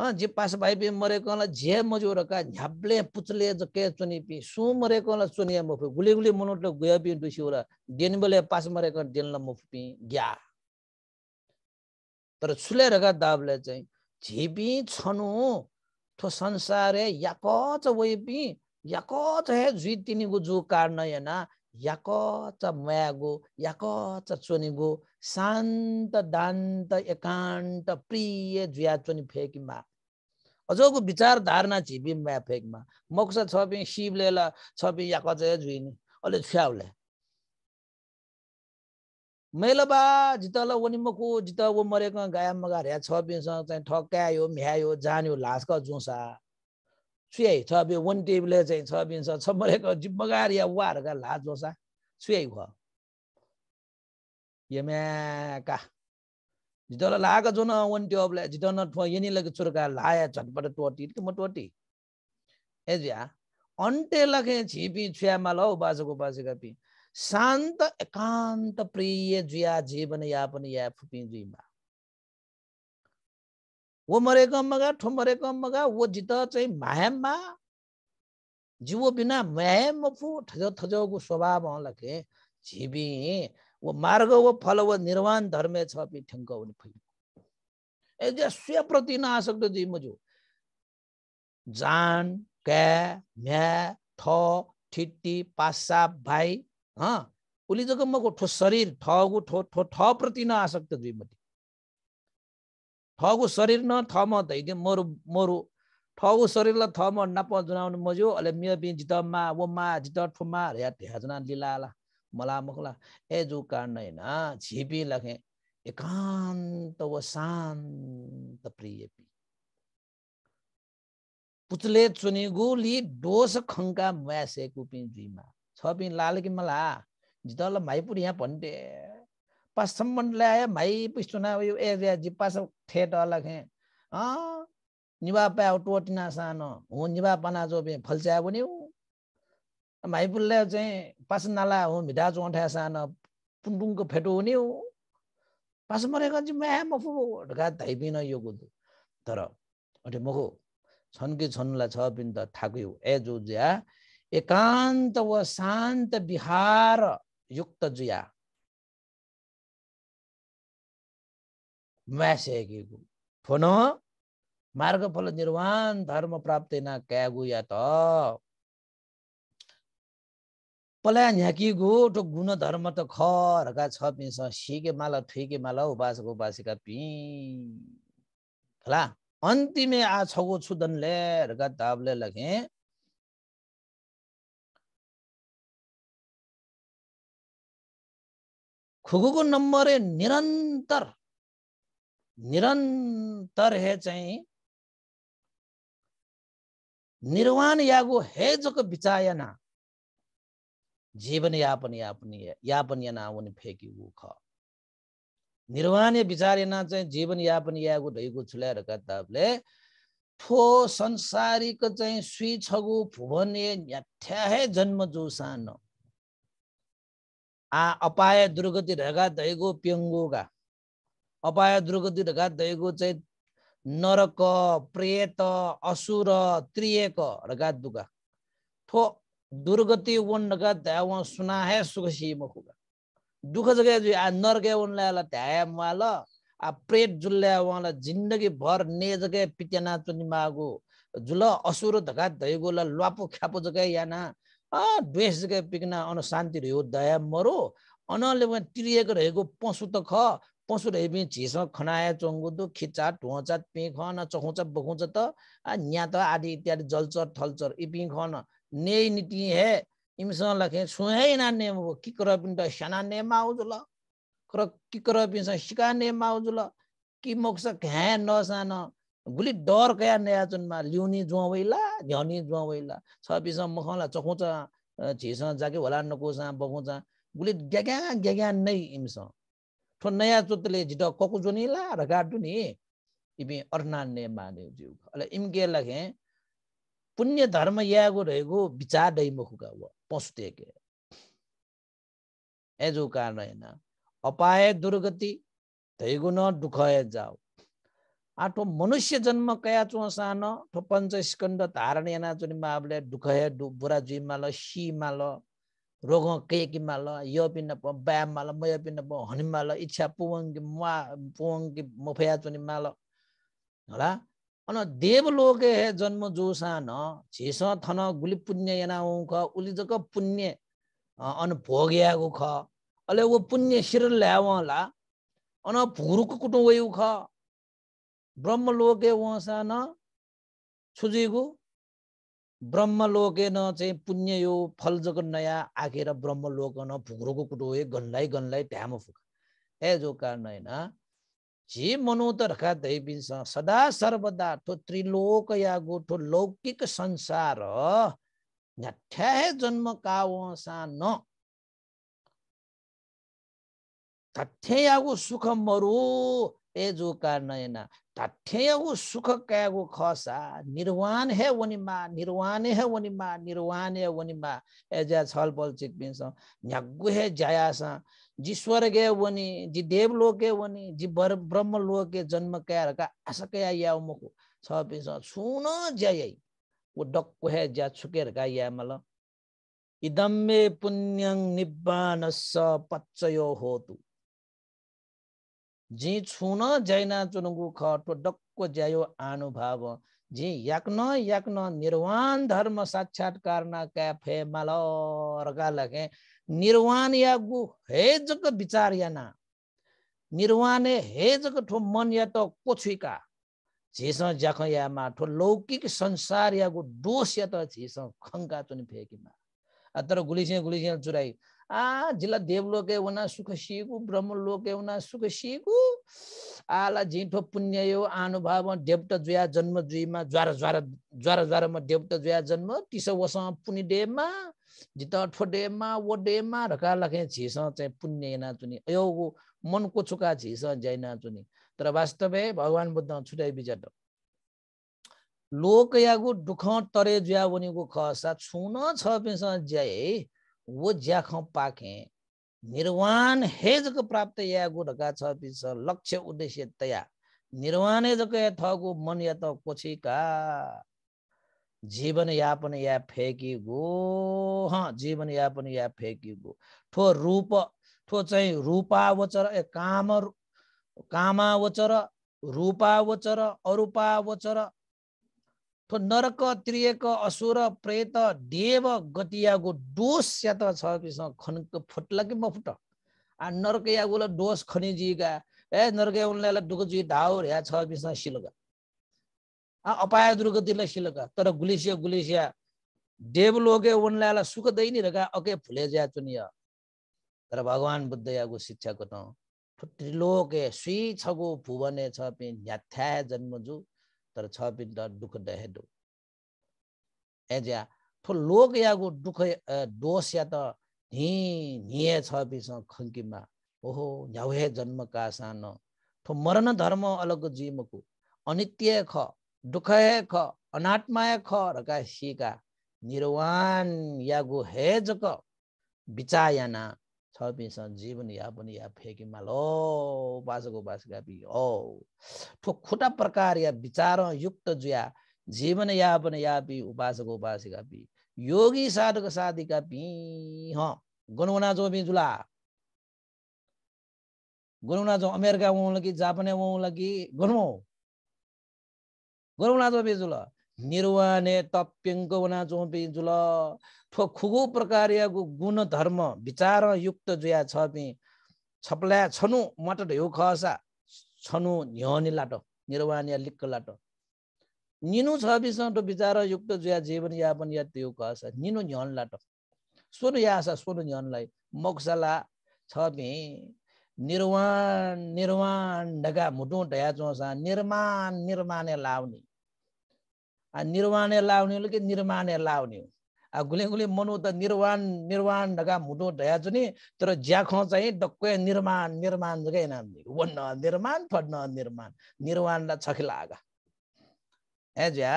जे पास मरेको मरेकोला झे मजो रका झ्याप्ले पुच्ले जके पि सु मरेकोला चुनिया मफु गुले गुले मनोट गयापि दुसिवरा देनबले पास मरेको मुफ पि ग्या तर छुले रका दाबले चाहिँ झिपि छनु थो संसारे याक च वइपि याको च हे जुइ तिनीको जो कारण याना याकच याक याकच चोनिगो शान्त दान्त एकान्त प्रिय जुया चोनि फेकिमा अझको विचार धारणा छि म्या फेकमा मोक्ष छपि शिवले ल याक याकच जुइनि अलि छ्याउले मेलबा जितल मको जित वो मरेको गाया मगा छ छपिसँग चाहिँ ठक्क्यायो म्यायो जान्यो लास्क जुसा सुयाइ छब्यो वान टेबले चाहिँ छबिन्छ छम्बरेको जिम्मगार या वाहरूका लाज बसा सुयाइ भयो यम्याका जितल लाग जो न वन ट्योबले जितन ठो यनी लगे चुरका लाया झटपट टोटी कि म टोटी एज्या अन्टे लखे छिपी छुयामा ल बाजुको बाजुका पि शान्त एकान्त प्रिय जुया जीवन यापन या फुपी जुइमा वो मरेगा मगा ठो मरेगा मगा वो जित चाहिँ मायाममा जीव बिना मायाम फु ठजो ठजोको स्वभाव लखे झिबी वो मार्ग वो फल वो निर्वाण धर्मे छ पिठङ्क उनी फैल एजस्व प्रति नाशक्त जी मजो जान क्या म्या ठ ठिट्टी पासा भाइ हँ उली जगम्मको ठो शरीर ठगु ठो ठो ठ प्रति जी दुईमती ठगु शरीर न थम दैदियो मरु मरु ठगु शरीरलाई थम नप जुनाउनु मज्यो अहिले मे बि जित ओमा वो मा जित ठुमा या त्यहाँ लिलाला मला मुखला ए जु कारण होइन झिपी लखे एकान्त व शान्त प्रिय पुतले चुनी गोली डोस खङ्का म्यासेकु कुपि जुइमा छ पि लाल कि मला जितल माइपुर यहाँ भन्दे सम्बन्ध ल्याए भाइ पिस्तुना यो एरिया पास ठेट अलग हे अँ निभा टोटिना सानो हो निवा पना जो फल्च्या पनि हो भाइ चाहिँ पास नाला हो भिडा जोठ्या सानो पुन्टुङको फेटो हुने हो पास मरेको चाहिँ म्या मफु ढुका धाइपिन यो कुदो तर अटे मखो छन् कि छन्नुलाई छ पनि त थाक्यो ए जो जुया एकान्त व शान्त विहार युक्त जुया व्यासेकिको फोन मार्गफल निर्वाण धर्म प्राप्त न क्यागु या त पलायन ह्याकिगो टो गुण धर्म त खरका छ पिस सिके माला ठुके माला उपासक उपासिका पि खला अन्तिमे आ छगो छुदनले हरका दाबले लगे खुगुको नम्बरे निरन्तर निरन्तर हे चाहिँ निर्वाण यागो हे जको विचायना जीवन यापन यापन यापन याना उन फेकी उख ख निर्वाण विचारेना चाहिँ जीवन यापन यागो ढैको छुल्याएर कताबले फो संसारिक चाहिँ सुई छगु भुवने हे जन्म जो सानो आ अपाय दुर्गति रहेका दैगो प्यङ्गोगा अपाय दुर्गति ढकात भएको चाहिँ नरक प्रेत असुर त्रियक ढका दुगा थो दुर्गति वन ढकात सुना सुनाहे सुख सीम खुगा दुःख जग्गा आ नरक उनलाई ध्याय माल आ प्रेत जुल्या उहाँलाई जिन्दगी भर ने जग्गा पितेना चुनी मागो जुल असुर धका धैगो ल ल्वापो ख्यापो जग्गा याना द्वेष जग्गा पिग्ना अन शान्ति रह्यो दया मरो अनले तिरिएको रहेको पशु त ख पशु रहे पनि झिसो खनाए चङ्गुदु खिचा ढुवाचा पिँ खन चखुच बखुच त यहाँ त आदि इत्यादि जलचर थलचर यी पिँ खन ने निति हे इमसँग लखे सुहे ना नेम हो कि कर पिन त सना नेम आउज ल कर कि कर पिन सिका नेम आउज ल कि मोक्ष घ्या नसान गुली डर कया नया चुनमा ल्याउने जुवाइला झ्याउने जुवाइला छ पिसँग मखला चखुच झिसँग जाके होला नकोसा बखुचा गुली ग्याग्या ग्याग्या नै इमसँग थो नया चोतले जिट कको जोनी ला रगाडु नि इमे अर्नान्य माने जिउ अले इमगे लगे पुण्य धर्म यागो रहेको विचार दै मुखुका व पस्ते के एजो कारण हैन अपाय दुर्गति धैगु न दुखय जाओ आठो मनुष्य जन्म कया चो सान ठो पञ्च स्कन्द धारण याना चुनिमा आफूले दुखय बुरा जुइमा ल सीमा ल रोग केकिमा ल यो पिन प ल म यो पिन प ल इच्छा पुवङ्गी मुवा पुवङ्गी मुफया चुनिमा ल होला अन देवलोके हे जन्म जोसान न थन गुली पुण्य यनाउ ख उली जक पुण्य अन भोग्याको ख अले ऊ पुण्य शिर ल्याव होला अन भुरुको कुटु वयु ख ब्रह्मलोके वसा न छुजिगु ब्रह्मलोकेन चाहिँ पुण्य यो फल नयाँ आखेर ब्रह्मलोकन फुक्रोको कुटो हो गन्लाई गन्लाई ढ्यामो फुक ए जो कारण जे रखा दैविन्छ सदा सर्वदा ठो त्रिलोक या गोठो लौकिक संसार न्याठ्याहे जन्म कावसा न यागो सुख मरु ए जो कारण तथ्ययु सुख कयागु खसा निर्वाण हे वनिमा निर्वाण हे वनिमा निर्वाण हे वनिमा एज अ छल बल चिक बिन्स न्यागु हे जायास जि स्वर्गे वनि जि देव लोके वनि जि बर ब्रह्म लोके जन्म कया रका असकया याउ मुखु छ बिन्स सुन जयै व डक्कु हे ज्या छुकेर का यामल इदम्मे पुण्यं निब्बानस्स पच्चयो होतु जी छुन जैना चुनगु ख टोडक्क ज्यायो अनुभव जी याक्न याक्न निर्वाण धर्म साक्षात्कार का फे माल रगा लगे निर्वाण या गु हे विचार या ना निर्वाण हे ठो मन या तो कोछुका झिस जख या मा ठो लौकिक संसार या गु दोष या त झिस खङ्का चुन फेकिमा तर गुलिसिया गुलिसिया चुराई आ जिला देवलोक सुख सिकु ब्रह्मलोके उना सुख सिकु आला झिठो यो अनुभव देवत जुया जन्म जुइमा ज्वार ज्वार ज्वार ज्वारमा देवत जुया जन्म तिस जित लखे वस पुमा जितोमा ओका यो मनको छुका छिस ज्याचुनी तर वास्तव भगवान भगवान् बुद्धमा छुट्याइ लोकयागु लोकयागो दुख तरे जुया बनिको खसा छुन छै वो ज्याख पाखे निर्वाण हे प्राप्त या गु ढका छ लक्ष्य उद्देश्य तया निर्वाण जक या थगु मन या त कोछिका जीवन यापन या फेकी गो हँ जीवन यापन या फेकी गो ठो रूप ठो चाहिँ रूपावचर ए काम कामावचर रूपावचर अरूपावचर थो नरक त्रियक असुर प्रेत देव गतियागु डोस या त छ किसँग खन फुटला कि मफुट आ नरक यागोला डोस खनिजीगा ए नरक दुख डुगजी धाउ या छ किसँग सिलगा आ अपाय दुर्गतिलाई सिलगा तर गुलिसिया गुलिसिया देव लोगे उनलाई सुख दैनि रगा अके फुले ज्या चुनिया तर भगवान बुद्ध यागो शिक्षाको त फुट्रिलोके सुई छगो भुवने छ पि न्याथ्या जन्मजु तर छ पिण्ड दुःख दहेदो एज्या थो लोक यागो दुःख दोष या त हि निए छ पिसँग खङ्कीमा ओहो न्याउहे जन्मका सान थो मरण धर्म अलग जीवको अनित्य ख दुःख ख अनात्मय ख रका सिका निर्वाण यागो हे जक विचायना छपिसन जीवन यापन या फेकीमा ल बासको गापी औ ठो खुटा प्रकार या विचार युक्त जुया जीवन यापन यापी उपासको गापी योगी साधक साधिका पी गुनगुना जो जुला गुनगुना जो अमेरिका वहाँ लगी जापान वहाँ लगी गुनौ गुनगुना जो जुला निर्वाणे तप्यङ्क वना जो बिजुला खुगो प्रकारको विचार युक्त जुया छ पि छप्ला छनु मट ढेउ खसा छनु न्यहने लाटो निर्वाण या लिक्क लाटो निनु छ बिसँग विचारयुक्त जुया जीवन यापन या त्यो खसा निनु न्यहन लाटो सोनु यासा सोनु न्यहनलाई मोक्सला छ पि निर्वाण निर्वाण ढगा मुटु ढया चौसा निर्माण निर्माणे लाउने निर्माण लाउने कि निर्माणे लाउने हो गुले मनो त निर्वाण निर्वाण ढगा मुटो ढया जुनि तर ज्याख चाहिँ डक्कै निर्माण निर्माण जग्गा नाम वन्न निर्माण फड्न निर्माण निर्वाणलाई छखिला आगा ए ज्या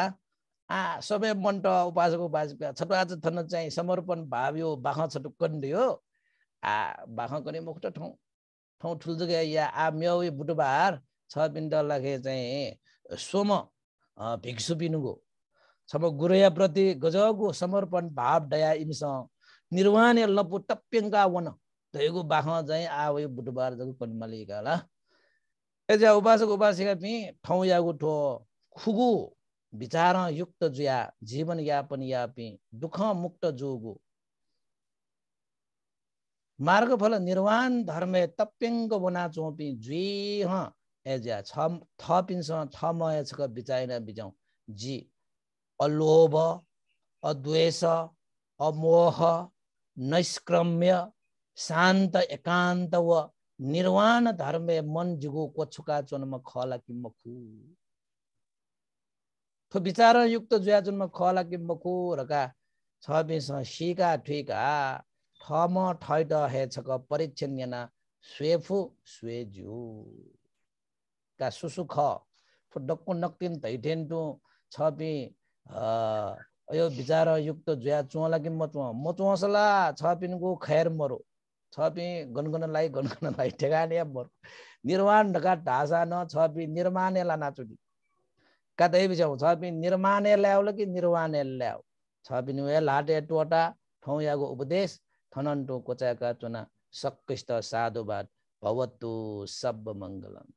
आ सबै मन्ट उपासक उपासिका छटु आज थन चाहिँ समर्पण भाव यो बाख छटु कन्दियो हो आ बाख नि मुख त ठाउँ ठाउँ ठुल जगे या आ म्याउ बुटुबार छ बिन्द लागे चाहिँ सोम भिक्षु बिनुगो गुरुया गुरुयाप्रति गजगु समर्पण भाव दया इमिस निर्वाण लपु टप्यङ्का वन धोएको बाख चाहिँ आवयो बुटुबार जगु कनिमालिका ल एजा उपासक उपासिका पि ठाउँ यागु ठो खुगु विचार युक्त जुया जीवन यापन यापि दुःख मुक्त जोगु मार्ग फल निर्वाण धर्म तप्यङ्ग वना चोपी जुइ एज्या छ थ छ मयछको बिचाइन बिजाउँ जी अलोभ अद्वेष अमोह नैष्क्रम्य शान्त एकान्त व निर्वाण धर्मे मन जुगु क्वछुका चोनमा खला कि मखु थो युक्त जुया चोनमा खला कि मखु रका छ बिस सिका ठिका ठम ठैट हे छक परिक्षण याना स्वेफु स्वेजु का सुसुख फो डक्कु नक्तिन धैठेन्टु छ बि यो विचार युक्त जुया चुहला कि म चुह म चुहसला छ पिनको खैर मरो छ पि गनगनलाई गनगनलाई ठेगाने मरो निर्वाण ढका ढासा न छ पि निर्माणेला नाचुकी कतै बिचाउ छ पि निर्माणे ल्याउल कि निर्वाणे ल्याउ छ पिन उयो लाटे टोटा ठौँ उपदेश थनन्टो कोचाका चुना सक्किष्ट साधुवाद भवतु सब मङ्गलम